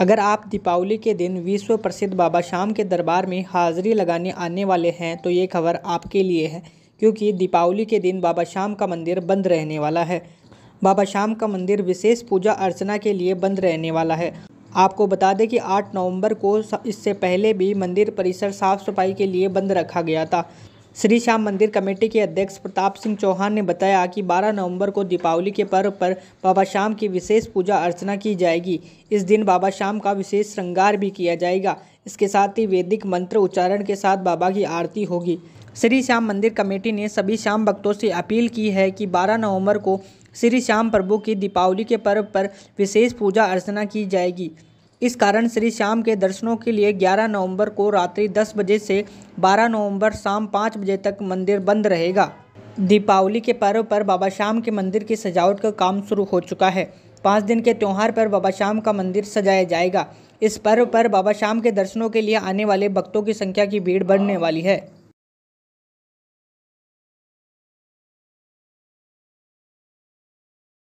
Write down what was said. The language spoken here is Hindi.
अगर आप दीपावली के दिन विश्व प्रसिद्ध बाबा श्याम के दरबार में हाज़िरी लगाने आने वाले हैं तो ये खबर आपके लिए है क्योंकि दीपावली के दिन बाबा श्याम का मंदिर बंद रहने वाला है बाबा श्याम का मंदिर विशेष पूजा अर्चना के लिए बंद रहने वाला है आपको बता दें कि 8 नवंबर को इससे पहले भी मंदिर परिसर साफ सफाई के लिए बंद रखा गया था श्री श्याम मंदिर कमेटी के अध्यक्ष प्रताप सिंह चौहान ने बताया कि 12 नवंबर को दीपावली के पर्व पर बाबा श्याम की विशेष पूजा अर्चना की जाएगी इस दिन बाबा श्याम का विशेष श्रृंगार भी किया जाएगा इसके साथ ही वैदिक मंत्र उच्चारण के साथ बाबा की आरती होगी श्री श्याम मंदिर कमेटी ने सभी श्याम भक्तों से अपील की है कि 12 नवंबर को श्री श्याम प्रभु की दीपावली के पर्व पर विशेष पूजा अर्चना की जाएगी इस कारण श्री श्याम के दर्शनों के लिए 11 नवंबर को रात्रि 10 बजे से 12 नवंबर शाम 5 बजे तक मंदिर बंद रहेगा दीपावली के पर्व पर बाबा श्याम के मंदिर की सजावट का काम शुरू हो चुका है पाँच दिन के त्यौहार पर बाबा श्याम का मंदिर सजाया जाएगा इस पर्व पर बाबा श्याम के दर्शनों के लिए आने वाले भक्तों की संख्या की भीड़ बढ़ने वाली है